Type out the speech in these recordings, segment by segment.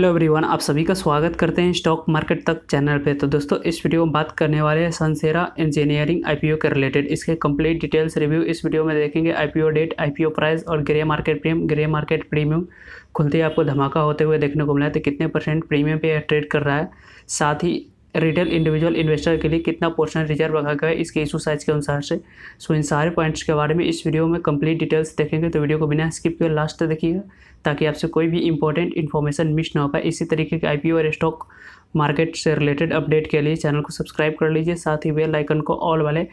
hello everyone आप सभी का स्वागत करते हैं स्टॉक मार्केट तक चैनल पे तो दोस्तों इस वीडियो में बात करने वाले हैं सनसेरा इंजीनियरिंग आईपीओ के रिलेटेड इसके कंप्लीट डिटेल्स रिव्यू इस वीडियो में देखेंगे आईपीओ डेट आईपीओ प्राइस और grey market premium grey market premium खुलते ही आपको धमाका होते हुए देखने को मिला है तो कितने परसेंट प्रीमियम पे ट्रेड कर रहा है साथ ही रिटेल इंडिविजुअल इन्वेस्टर के लिए कितना पोर्शन रिजर्व रखा गया है इसके इशू साइज के अनुसार से सो इन सारे पॉइंट्स के बारे में इस वीडियो में कंप्लीट डिटेल्स देखेंगे तो वीडियो को बिना स्किप किए लास्ट तक देखिएगा ताकि आपसे कोई भी इंपॉर्टेंट इन्फॉर्मेशन मिस ना हो पाए इसी तरीके के आई और स्टॉक मार्केट से रिलेटेड अपडेट के लिए चैनल को सब्सक्राइब कर लीजिए साथ ही बेल आइकन को ऑल वाले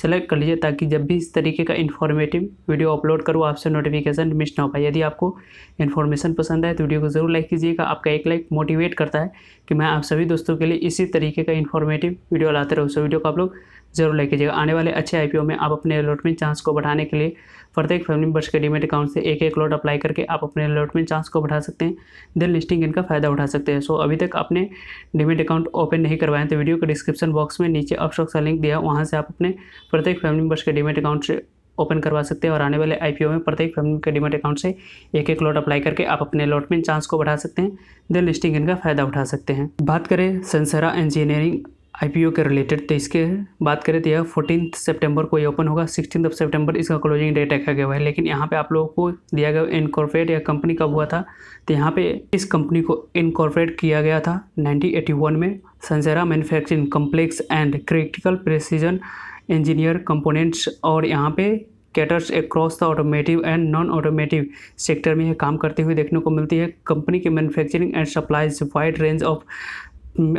सेलेक्ट कर लीजिए ताकि जब भी इस तरीके का इन्फॉर्मेटिव वीडियो अपलोड करूँ आपसे नोटिफिकेशन मिस ना हो पाए यदि आपको इन्फॉर्मेशन पसंद आए तो वीडियो को ज़रूर लाइक कीजिएगा आपका एक लाइक मोटिवेट करता है कि मैं आप सभी दोस्तों के लिए इसी तरीके का इन्फॉर्मेटिव वीडियो लाते रहूँ सो वीडियो को आप लोग ज़रूर लाइक कीजिएगा आने वाले अच्छे आई में आप अपने अलॉटमेंट चांस को बढ़ाने के लिए प्रत्येक फैमिली मेम्बर्स के डीमेट अकाउंट से एक एक लॉट अप्लाई करके आप अपने अलॉटमेंट चांस को बढ़ा सकते हैं देन लिस्टिंग इनका फ़ायदा उठा सकते हैं सो अभी तक आपने डीमेट अकाउंट ओपन नहीं करवाए तो वीडियो के डिस्क्रिप्शन बॉक्स में नीचे अपस्टॉक का लिंक दिया वहाँ से आप अपने प्रत्येक फैमिली मेम्बर्स के डीमेट अकाउंट से ओपन करवा सकते हैं और आने वाले आईपीओ में प्रत्येक फैमिली के डिमेट अकाउंट से एक एक लॉट अप्लाई करके आप अपने अलॉटमेंट चांस को बढ़ा सकते हैं देन लिस्टिंग इनका फ़ायदा उठा सकते हैं बात करें संसरा इंजीनियरिंग आई के रिलेटेड तो इसके बात करें तो यह फोर्टीन सेप्टेम्बर को ये ओपन होगा सिक्सटीन ऑफ सेप्टेम्बर इसका क्लोजिंग डेट रखा गया है लेकिन यहाँ पे आप लोगों को दिया गया इनकॉर्पोरेट या कंपनी कब हुआ था तो यहाँ पे इस कंपनी को इनकॉर्पोरेट किया गया था 1981 में Sansera manufacturing complex and critical precision engineer components और यहाँ पे caters across the automotive and non automotive sector में यह काम करते हुए देखने को मिलती है कंपनी के manufacturing and supplies wide range of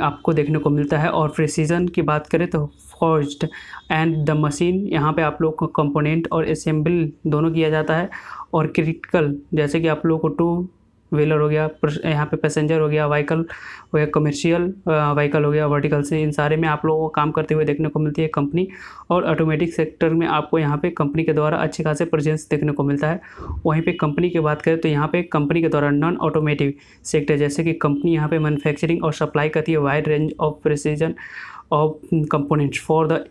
आपको देखने को मिलता है और प्रिसीजन की बात करें तो फॉर्ज्ड एंड द मशीन यहाँ पे आप लोग को कंपोनेंट और असेंबल दोनों किया जाता है और क्रिटिकल जैसे कि आप लोगों को टू व्हीलर हो गया यहाँ पे पैसेंजर हो गया व्हीकल हो गया कमर्शियल व्हीकल हो गया वर्टिकल से इन सारे में आप लोगों को काम करते हुए देखने को मिलती है कंपनी और ऑटोमेटिक सेक्टर में आपको यहाँ पे कंपनी के द्वारा अच्छे खासे प्रजेंस देखने को मिलता है वहीं पे कंपनी की बात करें तो यहाँ पे कंपनी के द्वारा नॉन ऑटोमेटिव सेक्टर जैसे कि कंपनी यहाँ पर मैनुफैक्चरिंग और सप्लाई करती है wide range of precision of components for the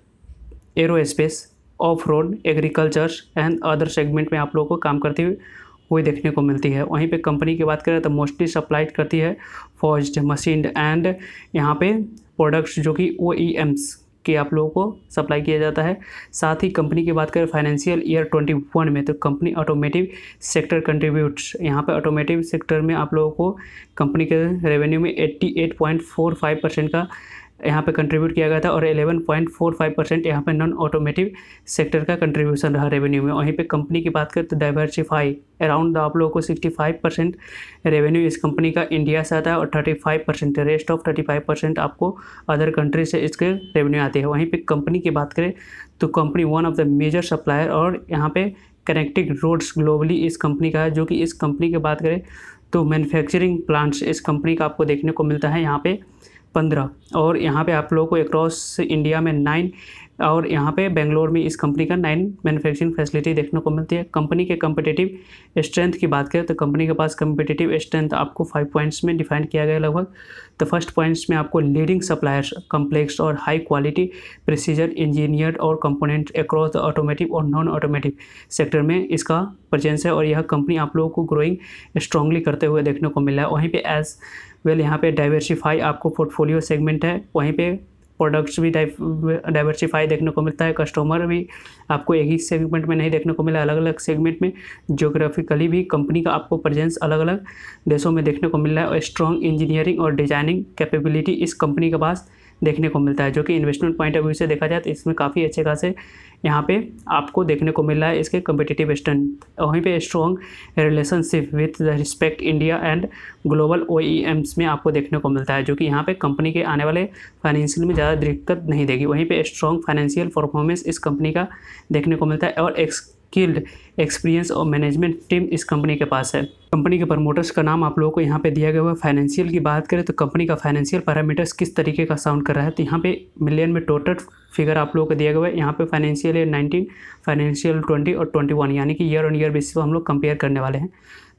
aerospace off road agriculture and other segment में आप लोगों को काम करते हुए वो देखने को मिलती है वहीं पे कंपनी की बात करें तो मोस्टली सप्लाइड करती है फॉर्ज मशीन एंड यहाँ पे प्रोडक्ट्स जो कि ओ ई एम्स के आप लोगों को सप्लाई किया जाता है साथ ही कंपनी की बात करें फाइनेंशियल ईयर ट्वेंटी वन में तो कंपनी ऑटोमेटिव सेक्टर कंट्रीब्यूट्स यहाँ पे ऑटोमेटिव सेक्टर में आप लोगों को कंपनी के रेवेन्यू में फाइव परसेंट का यहाँ पे कंट्रीब्यूट किया गया था और 11.45 परसेंट यहाँ पर नॉन ऑटोमेटिव सेक्टर का कंट्रीब्यूशन रहा रेवेन्यू में वहीं पे कंपनी की बात करें तो डाइवर्सिफाई अराउंड आप लोगों को 65 परसेंट रेवेन्यू इस कंपनी का इंडिया से आता है और 35 परसेंट रेस्ट ऑफ 35 परसेंट आपको अदर कंट्री से इसके रेवेन्यू आते हैं वहीं पर कंपनी की बात करें तो company one of the major supplier और यहाँ पर कनेक्टिंग रोड्स ग्लोबली इस कंपनी का है जो कि इस कंपनी की बात करें तो मैन्युफैक्चरिंग प्लांट्स इस कंपनी का आपको देखने को मिलता है यहाँ पर पंद्रह और यहाँ पे आप लोगों को अक्रॉस इंडिया में नाइन और यहाँ पे बेंगलोर में इस कंपनी का नाइन मैन्युफैक्चरिंग फैसिलिटी देखने को मिलती है कंपनी के कम्पिटेटिव स्ट्रेंथ की बात करें तो कंपनी के पास कम्पिटेटिव स्ट्रेंथ आपको फाइव पॉइंट्स में डिफाइन किया गया लगभग तो फर्स्ट पॉइंट्स में आपको लीडिंग सप्लायर्स कम्प्लेक्स और हाई क्वालिटी प्रोसीजर इंजीनियर और कंपोनेंट अक्रॉस द ऑटोमेटिव और नॉन ऑटोमेटिव सेक्टर में इसका प्रजेंस है और यह कंपनी आप लोगों को ग्रोइंग स्ट्रांगली करते हुए देखने को मिला है वहीं पर एज वेल यहाँ पे डाइवर्सिफाई आपको पोर्टफोलियो सेगमेंट है वहीं पे प्रोडक्ट्स भी डाइवर्सिफाई देखने को मिलता है कस्टमर भी आपको एक ही सेगमेंट में नहीं देखने को मिला अलग अलग सेगमेंट में जोग्राफिकली भी कंपनी का आपको प्रेजेंस अलग अलग देशों में देखने को मिल रहा है और स्ट्रॉन्ग इंजीनियरिंग और डिजाइनिंग कैपेबिलिटी इस कंपनी के पास देखने को मिलता है जो कि इन्वेस्टमेंट पॉइंट ऑफ व्यू से देखा जाए तो इसमें काफ़ी अच्छे खासे यहाँ पे आपको देखने को मिल रहा है इसके कम्पिटिटिव स्टन वहीं पे strong relationship with the respect India and global ओ में आपको देखने को मिलता है जो कि यहाँ पे कंपनी के आने वाले फाइनेंशियल में ज़्यादा दिक्कत नहीं देगी वहीं पे स्ट्रॉन्ग फाइनेंशियल परफॉर्मेंस इस कंपनी का देखने को मिलता है और एक्स स्किल्ड एक्सपीरियंस और मैनेजमेंट टीम इस कंपनी के पास है कंपनी के प्रमोटर्स का नाम आप लोगों को यहाँ पे दिया गया हुआ है फाइनेंशियल की बात करें तो कंपनी का फाइनेंशियल पैरामीटर्स किस तरीके का साउंड कर रहा है तो यहाँ पे मिलियन में टोटल फिगर आप लोगों को दिया गया है यहाँ पे financial year nineteen financial twenty और ट्वेंटी वन यानी कि ईयर ऑन ईयर बेसिस पर हम लोग कंपेयर करने वाले हैं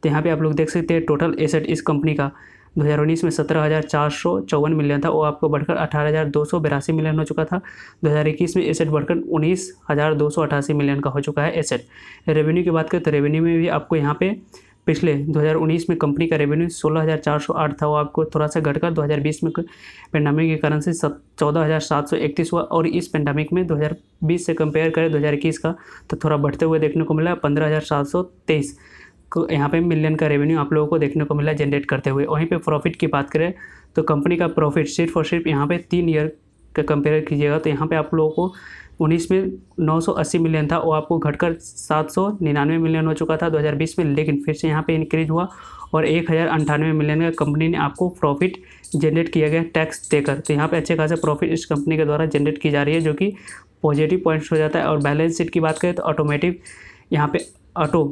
तो यहाँ पर आप लोग देख सकते हैं टोटल एसेट इस कंपनी का दो हज़ार उन्नीस में सत्रह हज़ार चार सौ चौवन मिलियन था वो आपको बढ़कर अठारह हज़ार दो सौ बिरासी मिलियन हो चुका था दो हज़ार इक्कीस में एसेट बढ़कर उन्नीस हज़ार दो सौ अठासी मिलियन का हो चुका है एसेट रेवेन्यू की बात करें तो रेवेन्यू में भी आपको यहाँ पे पिछले 2019 में कंपनी का रेवेन्यू 16,408 था वो आपको थोड़ा सा घटकर 2020 में पेंडेमिक के कारण से चौदह हुआ और इस पेंडेमिक में 2020 से कंपेयर करें 2021 का तो थोड़ा बढ़ते हुए देखने को मिला पंद्रह यहाँ पे मिलियन का रेवेन्यू आप लोगों को देखने को मिला जनरेट करते हुए वहीं पे प्रॉफिट की बात करें तो कंपनी का प्रॉफिट सिर्फ और सिर्फ यहाँ पे तीन ईयर का कंपेयर कीजिएगा तो यहाँ पे आप लोगों को उन्नीस में 980 मिलियन था वो आपको घटकर 799 मिलियन हो चुका था 2020 में लेकिन फिर से यहाँ पे इंक्रीज हुआ और एक हज़ार अंठानवे मिलियन का कंपनी ने आपको प्रॉफिट जनरेट किया गया टैक्स देकर तो यहाँ पे अच्छे खासा प्रॉफिट इस कंपनी के द्वारा जनरेट की जा रही है जो कि पॉजिटिव पॉइंट्स हो जाता है और बैलेंस शीट की बात करें तो ऑटोमेटिक यहाँ पे ऑटो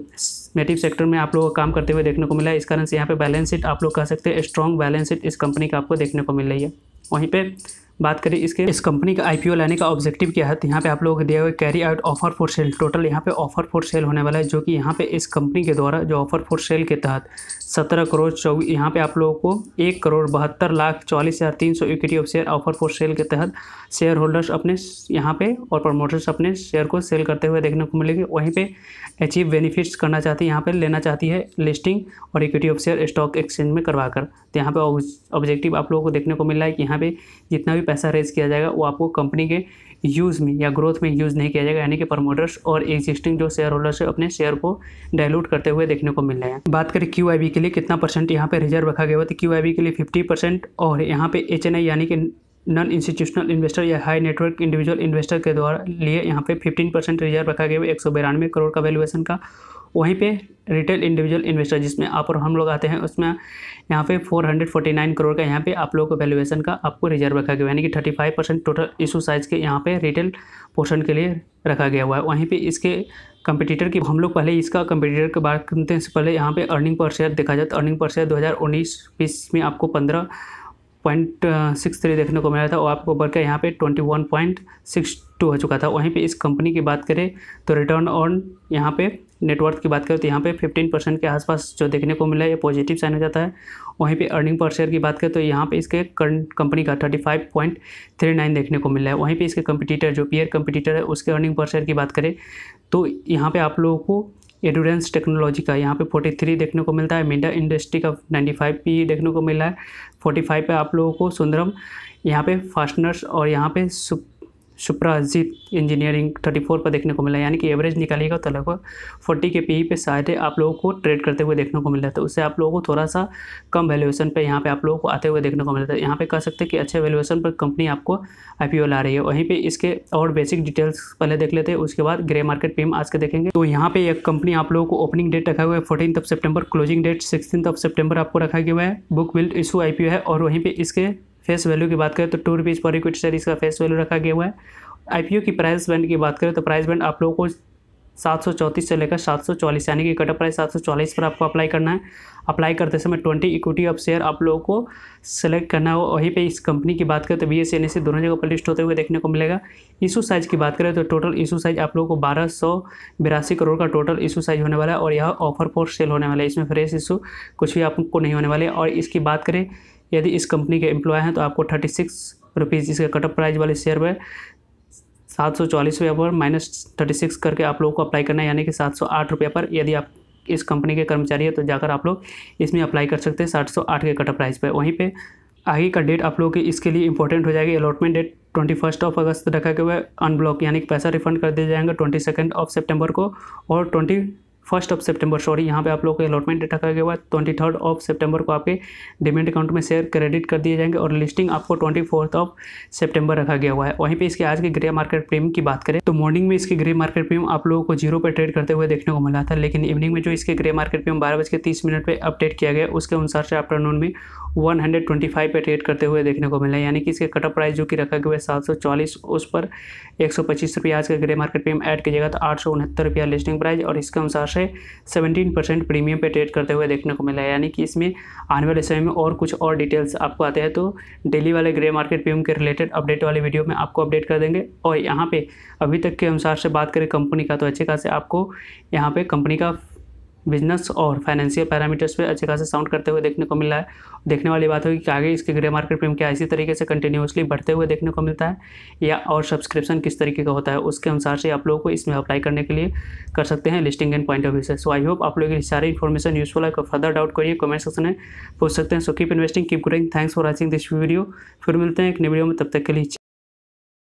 नेटिव सेक्टर में आप लोगों को काम करते हुए देखने को मिला है इस कारण से यहाँ पे बैलेंस शीट आप लोग कह सकते हैं स्ट्रॉन्ग बैलेंस शीट इस कंपनी का आपको देखने को मिल रही है वहीं पर बात करें इसके इस कंपनी का आईपीओ लाने का ऑब्जेक्टिव क्या है तो यहाँ पे आप लोगों को दिया हुआ carry out offer for sale total यहाँ पे ऑफर फॉर सेल होने वाला है जो कि यहाँ पे इस कंपनी के द्वारा जो ऑफर फॉर सेल के तहत सत्रह करोड़ चौ यहाँ पे आप लोगों को एक करोड़ बहत्तर लाख चालीस हज़ार तीन सौ equity of share offer for sale के तहत शेयर होल्डर्स अपने यहाँ पे और प्रमोटर्स अपने शेयर को सेल करते हुए देखने को मिलेंगे वहीं पे अचीव बेनिफिट्स करना चाहती है यहाँ पे लेना चाहती है लिस्टिंग और equity of share stock exchange में करवा कर तो यहाँ पर ऑब्जेक्टिव आप लोगों को देखने को मिल रहा है कि यहाँ पर जितना भी भी पैसा रेज किया जाएगा वो आपको कंपनी के यूज़ में या ग्रोथ में यूज़ नहीं किया जाएगा यानी कि प्रमोटर्स और एग्जिस्टिंग जो शेयर होल्डर्स है अपने शेयर को डायलूट करते हुए देखने को मिल रहे हैं बात करें क्यू के लिए कितना परसेंट यहाँ पे रिजर्व रखा गया हुआ तो क्यू के लिए फिफ्टी और यहाँ पे एच यानी कि नॉन इंस्टीट्यूशनल इन्वेस्टर या हाई नेटवर्क इंडिविजुअल इन्वेस्टर के द्वारा लिए यहाँ पे 15 परसेंट रिजर्व रखा गया है एक करोड़ का वैल्यूएशन का वहीं पे रिटेल इंडिविजुअल इन्वेस्टर जिसमें आप और हम लोग आते हैं उसमें यहाँ पे 449 करोड़ का यहाँ पे आप लोगों को वैल्यूएशन का आपको रिजर्व रखा गया यानी कि 35 परसेंट टोटल इशू साइज़ के यहाँ पे रिटेल पोर्शन के लिए रखा गया हुआ है वहीं पे इसके कंपटीटर की हम लोग पहले इसका कंपटीटर के बात करते हैं पहले यहाँ पर अर्निंग पर शेयर देखा जाए तो अर्निंग पर शेयर दो हज़ार में आपको पंद्रह पॉइंट सिक्स थ्री देखने को मिला था और आपको बढ़कर यहाँ पे twenty one point six two हो चुका था वहीं पे इस कंपनी की बात करें तो रिटर्न ऑन यहाँ पे नेटवर्थ की बात करें तो यहाँ पे फिफ्टीन परसेंट के आसपास जो देखने को मिला है ये पॉजिटिव साइन हो जाता है वहीं पे अर्निंग पर शेयर की बात करें तो यहाँ पे इसके कंपनी का थर्टी देखने को मिला है वहीं पर इसके कंपिटीटर जो पीयर कंपिटीटर है उसके अर्निंग पर शेयर की बात करें तो यहाँ पर आप लोगों को एडोरेंस टेक्नोलॉजी का यहाँ पे 43 देखने को मिलता है मिंडा इंडस्ट्री का 95 पी देखने को मिला है 45 पे आप लोगों को सुंदरम यहाँ पे फास्टनर्स और यहाँ पे सुप सुपराजित इंजीनियरिंग 34 पर देखने को मिला यानी कि एवरेज निकालिएगा तो लगभग 40 के पी पे शायद आप लोगों को ट्रेड करते हुए देखने को मिल रहा था तो उससे आप लोगों को थोड़ा सा कम वैल्यूएशन पे यहाँ पे आप लोगों को आते हुए देखने को मिल रहा था तो यहाँ पे कह सकते हैं कि अच्छे वैल्यूएशन पर कंपनी आपको आई ला रही है वहीं पर इसके और बेसिक डिटेल्स पहले देख लेते हैं उसके बाद ग्रे मार्केट पी आज के देखेंगे तो यहाँ पे एक कंपनी आप लोगों को ओपनिंग डेट रखा हुआ है fourteen of September closing date sixteen of September आपको रखा गया है बुक बिल्ड इशू आई है और वहीं पर इसके फेस वैल्यू की बात करें तो two rupees per equity share इसका फेस वैल्यू रखा गया हुआ है आईपीओ की प्राइस बैंड की बात करें तो प्राइस बैंड आप लोगों को सात सौ चौंतीस से लेकर सात सौ चालीस यानी कि कटअप प्राइस सात सौ चालीस पर आपको अप्लाई करना है अप्लाई करते समय ट्वेंटी इक्विटी ऑफ शेयर आप लोगों को सेलेक्ट करना हो वहीं पे इस कंपनी की बात करें तो बी एस एन दोनों जगह पर लिस्ट होते हुए देखने को मिलेगा इशू साइज़ की बात करें तो टोटल इशू साइज़ आप लोगों को बारह सौ बिरासी करोड़ का टोटल इशू साइज़ होने वाला है और यह ऑफर फॉर सेल होने वाला है इसमें फ्रेश इशू कुछ भी आपको नहीं होने वाले और इसकी बात करें यदि इस कंपनी के एम्प्लॉय हैं तो आपको थर्टी सिक्स रुपीज़ इसके कटअप प्राइस वाले शेयर में सात सौ चालीस रुपये पर माइनस थर्टी सिक्स करके आप लोगों को अप्लाई करना है यानी कि सात सौ आठ रुपये पर यदि आप इस कंपनी के कर्मचारी है तो जाकर आप लोग इसमें अप्लाई कर सकते हैं सात सौ आठ के कटअप प्राइस पर वहीं पर आगे का डेट आप लोगों की इसके लिए इंपॉर्टेंट हो जाएगी allotment date twenty first of August रखा गया है अनब्लॉक यानी कि पैसा रिफंड कर दिया जाएगा ट्वेंटी सेकेंड ऑफ सेप्टेम्बर को और ट्वेंटी फर्स्ट ऑफ सितंबर सॉरी यहाँ पे आप लोग को अलॉटमेंट डेटा गया बाद ट्वेंटी थर्ड ऑफ सितंबर को आपके डिमेंट अकाउंट में शेयर क्रेडिट कर दिए जाएंगे और लिस्टिंग आपको ट्वेंटी फोर्थ ऑफ सितंबर रखा गया हुआ है वहीं पे इसके आज के ग्रे मार्केट प्रीम की बात करें तो मॉर्निंग में इसके ग्रे मार्केट प्रीम आप लोगों को जीरो पर ट्रेड करते हुए देखने को मिला था लेकिन इवनिंग में जो इसके ग्रे मार्केट प्रीम बारह बज के तीस मिनट पर अपडेट किया गया उसके अनुसार से आफ्टरनून में 125 पे ट्रेड करते हुए देखने को मिला यानी कि इसके कटअप प्राइस जो कि रखा गया है सात उस पर एक सौ आज का ग्रे मार्केट प्रीमियम ऐड कीजिएगा तो आठ सौ लिस्टिंग प्राइस और इसके अनुसार से 17% प्रीमियम पे ट्रेड करते हुए देखने को मिला है यानी कि इसमें आने वाले समय में और कुछ और डिटेल्स आपको आते हैं तो डेली वाले ग्रे मार्केट प्रीमियम के रिलेटेड अपडेट वाले वीडियो में आपको अपडेट कर देंगे और यहाँ पर अभी तक के अनुसार से बात करें कंपनी का तो अच्छे खासे आपको यहाँ पर कंपनी का बिजनेस और फाइनेंशियल पैरामीटर्स पे अच्छे खासे साउंड करते हुए देखने को मिला है देखने वाली बात होगी कि आगे इसके ग्रे मार्केट प्रीम क्या इसी तरीके से कंटिन्यूसली बढ़ते हुए देखने को मिलता है या और सब्सक्रिप्शन किस तरीके का होता है उसके अनुसार से आप लोगों को इसमें अप्लाई करने के लिए कर सकते हैं listing and point of view से सो आई होप आप लोगों की सारी इन्फॉर्मेशन यूजफुल है फर्दर डाउट करिए कमेंट सेक्शन में पूछ सकते हैं so keep investing keep growing thanks for watching this video फिर मिलते हैं एक नई वीडियो में तब तक के लिए